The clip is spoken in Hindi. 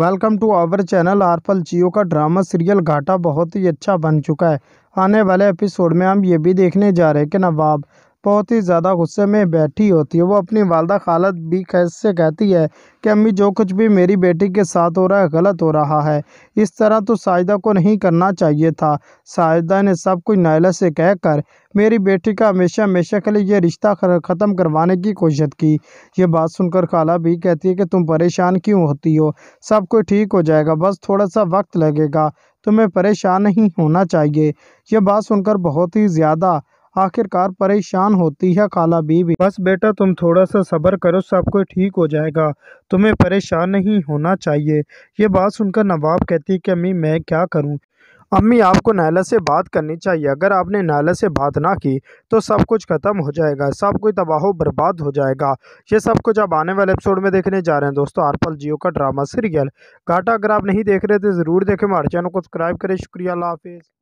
वेलकम टू आवर चैनल आरपल जियो का ड्रामा सीरियल घाटा बहुत ही अच्छा बन चुका है आने वाले एपिसोड में हम ये भी देखने जा रहे हैं कि नवाब बहुत ही ज़्यादा गुस्से में बैठी होती है वो अपनी वालदा खालत भी कैसे कहती है कि अम्मी जो कुछ भी मेरी बेटी के साथ हो रहा है गलत हो रहा है इस तरह तो साहिदा को नहीं करना चाहिए था साहिदा ने सब कुछ नायला से कहकर मेरी बेटी का हमेशा हमेशा के लिए यह रिश्ता ख़त्म करवाने की कोशिश की यह बात सुनकर खाला भी कहती है कि तुम परेशान क्यों होती हो सब कुछ ठीक हो जाएगा बस थोड़ा सा वक्त लगेगा तुम्हें परेशान नहीं होना चाहिए यह बात सुनकर बहुत ही ज़्यादा आखिरकार परेशान होती है खाला बीवी बस बेटा तुम थोड़ा सा सब्र करो सब कुछ ठीक हो जाएगा तुम्हें परेशान नहीं होना चाहिए ये बात सुनकर नवाब कहती है कि अम्मी मैं क्या करूँ अम्मी आपको नायला से बात करनी चाहिए अगर आपने नायला से बात ना की तो सब कुछ ख़त्म हो जाएगा सब कुछ तबाह बर्बाद हो जाएगा ये सब कुछ आप आने वाले एपिसोड में देखने जा रहे हैं दोस्तों आरपल जियो का ड्रामा सीरियल घाटा अगर आप नहीं देख रहे तो ज़रूर देखें हमारे चैनल को सब्सक्राइब करें शुक्रिया अल्लाह हाफिज़